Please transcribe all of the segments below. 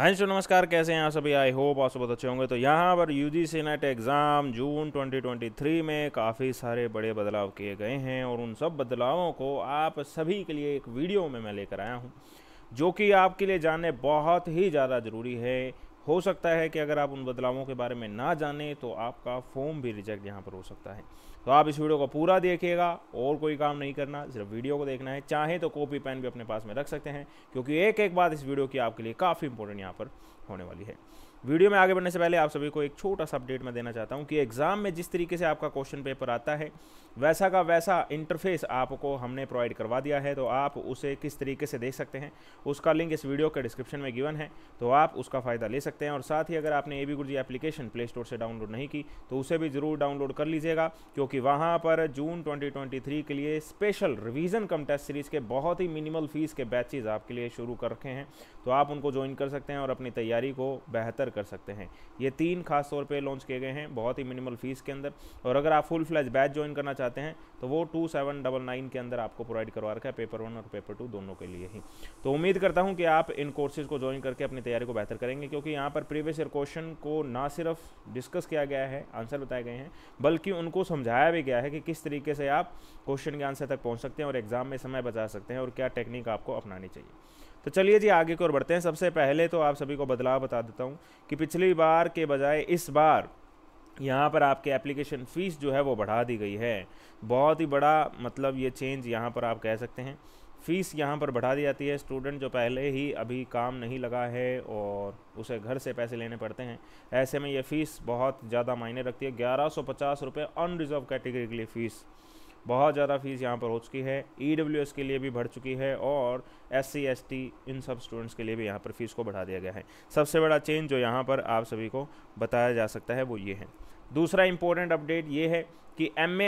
हाँ जी नमस्कार कैसे हैं आप सभी आई होप आप सब बहुत अच्छे होंगे तो यहाँ पर U G C NET exam June 2023 में काफ़ी सारे बड़े बदलाव किए गए हैं और उन सब बदलावों को आप सभी के लिए एक वीडियो में मैं लेकर आया हूँ जो कि आपके लिए जानने बहुत ही ज़्यादा ज़रूरी है हो सकता है कि अगर आप उन बदलावों के बारे में ना जाने तो आपका फॉर्म भी रिजेक्ट यहाँ पर हो सकता है तो आप इस वीडियो को पूरा देखिएगा और कोई काम नहीं करना सिर्फ वीडियो को देखना है चाहे तो कॉपी पेन भी अपने पास में रख सकते हैं क्योंकि एक एक बात इस वीडियो की आपके लिए काफ़ी इंपॉर्टेंट यहाँ पर होने वाली है वीडियो में आगे बढ़ने से पहले आप सभी को एक छोटा सा अपडेट मैं देना चाहता हूँ कि एग्ज़ाम में जिस तरीके से आपका क्वेश्चन पेपर आता है वैसा का वैसा इंटरफेस आपको हमने प्रोवाइड करवा दिया है तो आप उसे किस तरीके से देख सकते हैं उसका लिंक इस वीडियो के डिस्क्रिप्शन में गिवन है तो आप उसका फ़ायदा ले सकते हैं और साथ ही अगर आपने A B Guruji application play store से डाउनलोड नहीं की तो उसे भी ज़रूर डाउनलोड कर लीजिएगा क्योंकि वहाँ पर जून ट्वेंटी के लिए special revision cum test series के बहुत ही मिनिमल फीस के बैचेज़ आपके लिए शुरू कर रखे हैं तो आप उनको ज्वाइन कर सकते हैं और अपनी तैयारी को बेहतर कंसिडर कर सकते हैं ये तीन खास तौर पे लॉन्च किए गए हैं बहुत ही मिनिमल फीस के अंदर और अगर आप फुल फ्लैज बैच ज्वाइन करना चाहते हैं तो वो टू सेवन डबल नाइन के अंदर आपको प्रोवाइड करवा रखा है पेपर वन और पेपर टू दोनों के लिए ही तो उम्मीद करता हूँ कि आप इन कोर्सेज को ज्वाइन करके अपनी तैयारी को बेहतर करेंगे क्योंकि यहाँ पर प्रीवियस ईयर क्वेश्चन को ना सिर्फ डिस्कस किया गया है आंसर बताए गए हैं बल्कि उनको समझाया भी गया है कि किस तरीके से आप क्वेश्चन के आंसर तक पहुँच सकते हैं और एग्जाम में समय बचा सकते हैं और क्या टेक्निक आपको अपनानी चाहिए तो चलिए जी आगे की ओर बढ़ते हैं सबसे पहले तो आप सभी को बदलाव बता देता हूँ कि पिछली बार के बजाय इस बार यहाँ पर आपके एप्लीकेशन फ़ीस जो है वो बढ़ा दी गई है बहुत ही बड़ा मतलब ये चेंज यहाँ पर आप कह सकते हैं फ़ीस यहाँ पर बढ़ा दी जाती है स्टूडेंट जो पहले ही अभी काम नहीं लगा है और उसे घर से पैसे लेने पड़ते हैं ऐसे में ये फ़ीस बहुत ज़्यादा मायने रखती है ग्यारह सौ पचास रुपये अनरिजर्व कैटेगरी के लिए फ़ीस बहुत ज़्यादा फीस यहाँ पर हो चुकी है ई e के लिए भी बढ़ चुकी है और एस सी इन सब स्टूडेंट्स के लिए भी यहाँ पर फीस को बढ़ा दिया गया है सबसे बड़ा चेंज जो यहाँ पर आप सभी को बताया जा सकता है वो ये है दूसरा इंपॉर्टेंट अपडेट ये है कि एम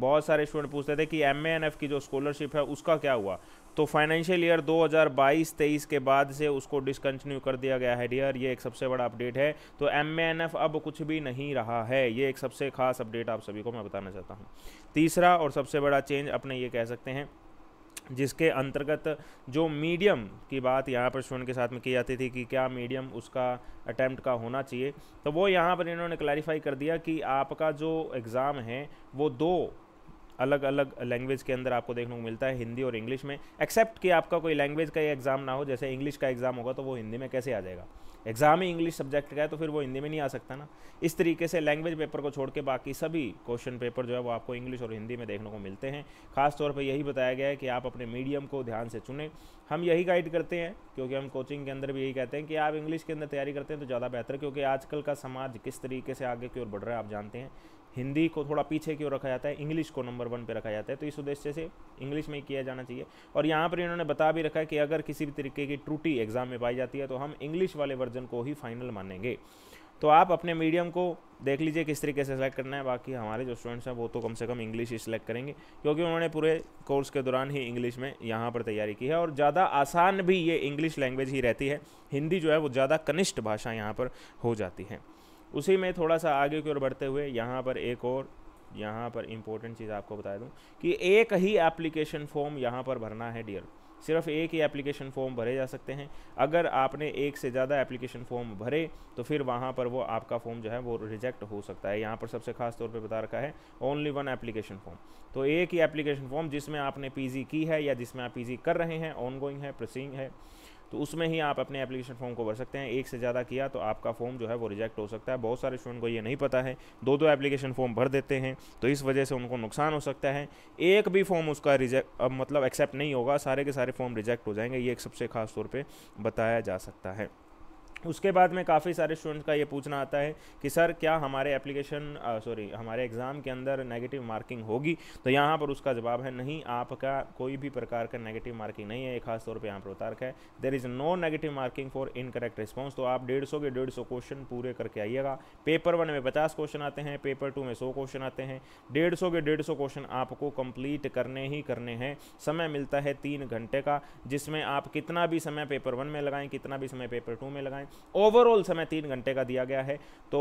बहुत सारे स्टूडेंट पूछते थे कि एम की जो स्कॉलरशिप है उसका क्या हुआ तो फाइनेंशियल ईयर 2022-23 के बाद से उसको डिसकंटिन्यू कर दिया गया है डियर ये एक सबसे बड़ा अपडेट है तो एम अब कुछ भी नहीं रहा है ये एक सबसे खास अपडेट आप सभी को मैं बताना चाहता हूँ तीसरा और सबसे बड़ा चेंज अपने ये कह सकते हैं जिसके अंतर्गत जो मीडियम की बात यहाँ पर स्टूडेंट के साथ में की जाती थी कि क्या मीडियम उसका अटैम्प्ट का होना चाहिए तो वो यहाँ पर इन्होंने क्लैरिफाई कर दिया कि आपका जो एग्ज़ाम है वो दो अलग अलग लैंग्वेज के अंदर आपको देखने को मिलता है हिंदी और इंग्लिश में एक्सेप्ट कि आपका कोई लैंग्वेज का एग्ज़ाम ना हो जैसे इंग्लिश का एग्ज़ाम होगा तो वो हिंदी में कैसे आ जाएगा एग्ज़ाम ही इंग्लिश सब्जेक्ट का है तो फिर वो हिंदी में नहीं आ सकता ना इस तरीके से लैंग्वेज पेपर को छोड़ के बाकी सभी क्वेश्चन पेपर जो है वो आपको इंग्लिश और हिंदी में देखने को मिलते हैं खास तौर पर यही बताया गया है कि आप अपने मीडियम को ध्यान से चुनें हम यही गाइड करते हैं क्योंकि हम कोचिंग के अंदर भी यही कहते हैं कि आप इंग्लिश के अंदर तैयारी करते हैं तो ज़्यादा बेहतर क्योंकि आजकल का समाज किस तरीके से आगे की ओर बढ़ रहा है आप जानते हैं हिंदी को थोड़ा पीछे क्यों रखा जाता है इंग्लिश को नंबर वन पे रखा जाता है तो इस उद्देश्य से इंग्लिश में ही किया जाना चाहिए और यहाँ पर इन्होंने बता भी रखा है कि अगर किसी भी तरीके की त्रुटि एग्जाम में पाई जाती है तो हम इंग्लिश वाले वर्जन को ही फाइनल मानेंगे तो आप अपने मीडियम को देख लीजिए किस तरीके से सिलेक्ट करना है बाकी हमारे जो स्टूडेंट्स हैं वो तो कम से कम इंग्लिश ही सिलेक्ट करेंगे क्योंकि उन्होंने पूरे कोर्स के दौरान ही इंग्लिश में यहाँ पर तैयारी की है और ज़्यादा आसान भी ये इंग्लिश लैंग्वेज ही रहती है हिंदी जो है वो ज़्यादा कनिष्ठ भाषा यहाँ पर हो जाती है उसी में थोड़ा सा आगे की ओर बढ़ते हुए यहाँ पर एक और यहाँ पर इम्पोर्टेंट चीज़ आपको बता दूँ कि एक ही एप्लीकेशन फॉर्म यहाँ पर भरना है डियर सिर्फ एक ही एप्लीकेशन फॉर्म भरे जा सकते हैं अगर आपने एक से ज़्यादा एप्लीकेशन फॉर्म भरे तो फिर वहाँ पर वो आपका फॉर्म जो है वो रिजेक्ट हो सकता है यहाँ पर सबसे खास तौर पे बता रखा है ओनली वन एप्लीकेशन फॉर्म तो एक ही एप्लीकेशन फॉर्म जिसमें आपने पीजी की है या जिसमें आप पीजी कर रहे हैं ऑनगोइंग है प्रोसीइंग है तो उसमें ही आप अपने एप्लीकेशन फॉर्म को भर सकते हैं एक से ज़्यादा किया तो आपका फॉर्म जो है वो रिजेक्ट हो सकता है बहुत सारे स्टूडेंट को ये नहीं पता है दो दो एप्लीकेशन फॉर्म भर देते हैं तो इस वजह से उनको नुकसान हो सकता है एक भी फॉर्म उसका रिजेक्ट अब मतलब एक्सेप्ट नहीं होगा सारे के सारे फॉर्म रिजेक्ट हो जाएंगे ये एक सबसे खास तौर पर बताया जा सकता है उसके बाद में काफ़ी सारे स्टूडेंट्स का ये पूछना आता है कि सर क्या हमारे एप्लीकेशन सॉरी हमारे एग्ज़ाम के अंदर नेगेटिव मार्किंग होगी तो यहाँ पर उसका जवाब है नहीं आपका कोई भी प्रकार का नेगेटिव मार्किंग नहीं है ये खास तौर पे यहाँ पर उतार है there is no negative marking for incorrect response तो आप डेढ़ सौ के डेढ़ सौ क्वेश्चन पूरे करके आइएगा पेपर वन में पचास क्वेश्चन आते हैं पेपर टू में सौ क्वेश्चन आते हैं डेढ़ सौ के डेढ़ सौ क्वेश्चन आपको कंप्लीट करने ही करने हैं समय मिलता है तीन घंटे का जिसमें आप कितना भी समय पेपर वन में लगाएं कितना भी समय पेपर टू में लगाएं ओवरऑल समय तीन घंटे का दिया गया है तो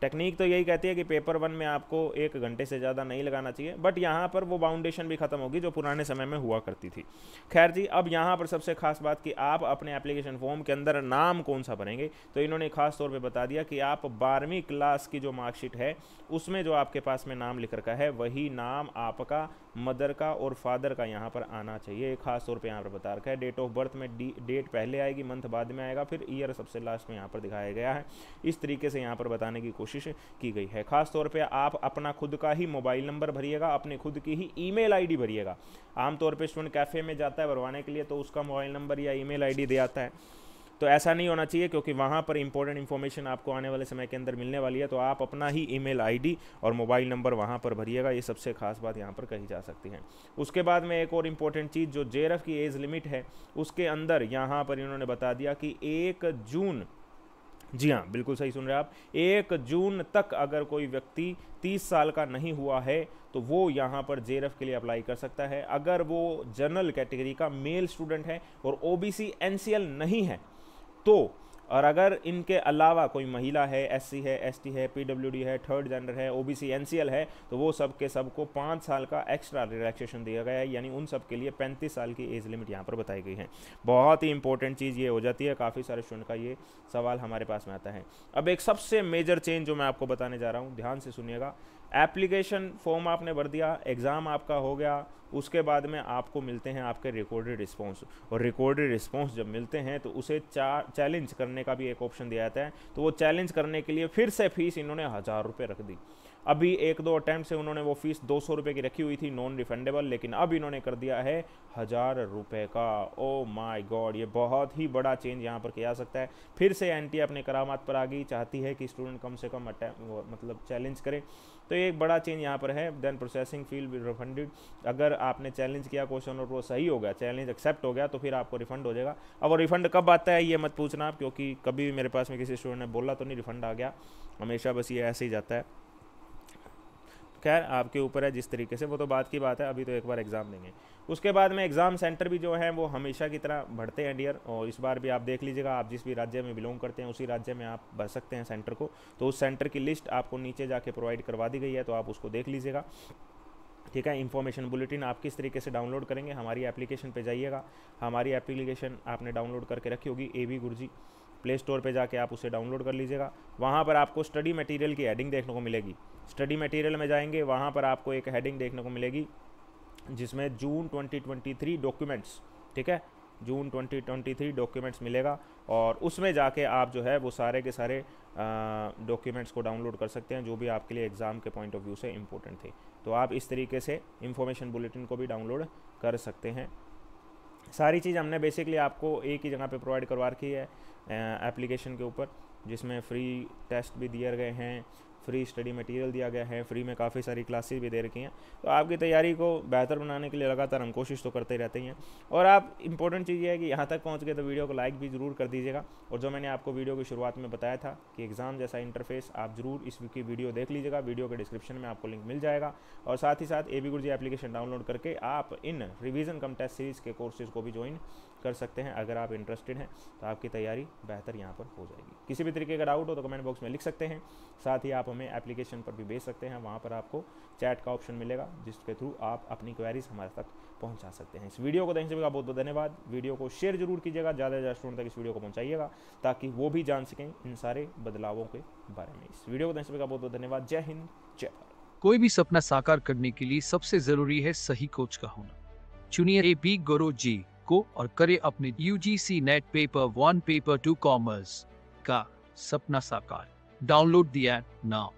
टेक्निक तो यही कहती है कि पेपर वन में आपको एक घंटे से ज़्यादा नहीं लगाना चाहिए बट यहाँ पर वो बाउंडेशन भी ख़त्म होगी जो पुराने समय में हुआ करती थी खैर जी अब यहाँ पर सबसे खास बात कि आप अपने एप्लीकेशन फॉर्म के अंदर नाम कौन सा भरेंगे तो इन्होंने खास तौर पर बता दिया कि आप बारहवीं क्लास की जो मार्कशीट है उसमें जो आपके पास में नाम लिख रखा है वही नाम आपका मदर का और फादर का यहाँ पर आना चाहिए खास तौर पे यहाँ पर बता रखा है डेट ऑफ बर्थ में डेट पहले आएगी मंथ बाद में आएगा फिर ईयर सबसे लास्ट में यहाँ पर दिखाया गया है इस तरीके से यहाँ पर बताने की कोशिश कोशिश की गई है खास तौर पे आप अपना खुद का ही मोबाइल नंबर भरिएगा अपने खुद की ही ईमेल आईडी भरिएगा आमतौर पे स्टूडेंट कैफ़े में जाता है भरवाने के लिए तो उसका मोबाइल नंबर या ईमेल आईडी दे आता है तो ऐसा नहीं होना चाहिए क्योंकि वहाँ पर इंपॉर्टेंट इन्फॉर्मेशन आपको आने वाले समय के अंदर मिलने वाली है तो आप अपना ही ईमेल आईडी और मोबाइल नंबर वहाँ पर भरिएगा ये सबसे खास बात यहाँ पर कही जा सकती है उसके बाद में एक और इम्पोर्टेंट चीज़ जो जेरफ की एज लिमिट है उसके अंदर यहाँ पर इन्होंने बता दिया कि एक जून जी हाँ बिल्कुल सही सुन रहे हैं आप एक जून तक अगर कोई व्यक्ति 30 साल का नहीं हुआ है तो वो यहाँ पर जे के लिए अप्लाई कर सकता है अगर वो जनरल कैटेगरी का मेल स्टूडेंट है और ओ बी नहीं है तो और अगर इनके अलावा कोई महिला है एस है एस है पी है थर्ड जेंडर है ओ बी है तो वो सब के सब को पाँच साल का एक्स्ट्रा रिलैक्सेशन दिया गया है यानी उन सब के लिए पैंतीस साल की एज लिमिट यहाँ पर बताई गई है बहुत ही इंपॉर्टेंट चीज़ ये हो जाती है काफ़ी सारे स्टूडेंट का ये सवाल हमारे पास में आता है अब एक सबसे मेजर चेंज जो मैं आपको बताने जा रहा हूँ ध्यान से सुनिएगा एप्लीकेशन फॉर्म आपने भर दिया एग्ज़ाम आपका हो गया उसके बाद में आपको मिलते हैं आपके रिकॉर्डेड रिस्पॉन्स और रिकॉर्डेड रिस्पॉन्स जब मिलते हैं तो उसे चैलेंज करने करने का भी एक ऑप्शन दिया जाता है तो वो चैलेंज करने के लिए फिर से फीस इन्होंने हज़ार रुपये रख दी अभी एक दो अटैम्प्ट से उन्होंने वो फीस दो सौ की रखी हुई थी नॉन रिफंडेबल लेकिन अब इन्होंने कर दिया है हज़ार रुपये का ओ माय गॉड ये बहुत ही बड़ा चेंज यहाँ पर किया जा सकता है फिर से एन अपने करामात पर आ गई चाहती है कि स्टूडेंट कम से कम मतलब चैलेंज करें तो ये एक बड़ा चेंज यहाँ पर है देन प्रोसेसिंग फील रिफंडेड अगर आपने चैलेंज किया क्वेश्चन और वो सही हो गया चैलेंज एक्सेप्ट हो गया तो फिर आपको रिफंड हो जाएगा अब वो रिफंड कब आता है ये मत पूछना आप क्योंकि कभी भी मेरे पास में किसी स्टूडेंट ने बोला तो नहीं रिफंड आ गया हमेशा बस ये ऐसे ही जाता है खैर आपके ऊपर है जिस तरीके से वो तो बात की बात है अभी तो एक बार एग्ज़ाम देंगे उसके बाद में एग्ज़ाम सेंटर भी जो है वो हमेशा की तरह बढ़ते हैं डियर और इस बार भी आप देख लीजिएगा आप जिस भी राज्य में बिलोंग करते हैं उसी राज्य में आप भर सकते हैं सेंटर को तो उस सेंटर की लिस्ट आपको नीचे जाके प्रोवाइड करवा दी गई है तो आप उसको देख लीजिएगा ठीक है इन्फॉर्मेशन बुलेटिन आप किस तरीके से डाउनलोड करेंगे हमारी एप्लीकेशन पर जाइएगा हमारी एप्लीकेशन आपने डाउनलोड करके रखी होगी A B Guruji play store पर जाके आप उसे डाउनलोड कर लीजिएगा वहाँ पर आपको स्टडी मटेरियल की हेडिंग देखने को मिलेगी स्टडी मटेरियल में जाएंगे वहाँ पर आपको एक हेडिंग देखने को मिलेगी जिसमें जून 2023 डॉक्यूमेंट्स ठीक है जून 2023 डॉक्यूमेंट्स मिलेगा और उसमें जाके आप जो है वो सारे के सारे डॉक्यूमेंट्स को डाउनलोड कर सकते हैं जो भी आपके लिए एग्ज़ाम के पॉइंट ऑफ व्यू से इम्पोर्टेंट थे तो आप इस तरीके से इंफॉर्मेशन बुलेटिन को भी डाउनलोड कर सकते हैं सारी चीज़ हमने बेसिकली आपको एक ही जगह पे प्रोवाइड करवा रखी है एप्लीकेशन के ऊपर जिसमें फ्री टेस्ट भी दिए गए हैं फ्री स्टडी मटेरियल दिया गया है फ्री में काफ़ी सारी क्लासेस भी दे रखी हैं तो आपकी तैयारी को बेहतर बनाने के लिए लगातार हम कोशिश तो करते रहते हैं और आप इंपॉर्टेंट चीज़ ये है कि यहाँ तक पहुँच गए तो वीडियो को लाइक भी ज़रूर कर दीजिएगा और जो मैंने आपको वीडियो की शुरुआत में बताया था कि एग्ज़ाम जैसा इंटरफेस आप ज़रूर इस की वीडियो देख लीजिएगा वीडियो के डिस्क्रिप्शन में आपको लिंक मिल जाएगा और साथ ही साथ ए बी गुरु जी एप्लीकेशन डाउनलोड करके आप इन रिविज़न कम टेस्ट सीरीज़ के कोर्सेज़ को भी ज्वाइन कर सकते हैं अगर आप इंटरेस्टेड हैं तो आपकी तैयारी बेहतर यहाँ पर हो जाएगी किसी भी तरीके का डाउट हो तो कमेंट बॉक्स में लिख सकते हैं साथ ही आप हमें एप्लीकेशन पर भी भेज सकते हैं वहाँ पर आपको चैट का ऑप्शन मिलेगा जिसके थ्रू आप अपनी क्वेरीज हमारे तक पहुँचा सकते हैं इस वीडियो को देखने का बहुत बहुत धन्यवाद वीडियो को शेयर जरूर कीजिएगा ज़्यादा से ज़्यादा स्टूडेंट तक इस वीडियो को पहुँचाइएगा ताकि वो भी जान सकें इन सारे बदलावों के बारे में इस वीडियो को देखने का बहुत बहुत धन्यवाद जय हिंद जय भारत कोई भी सपना साकार करने के लिए सबसे जरूरी है सही कोच का होना चुनिए ए बी गोरो जी को और करे अपने UGC NET paper one paper two commerce का सपना साकार डाउनलोड दिया नाउ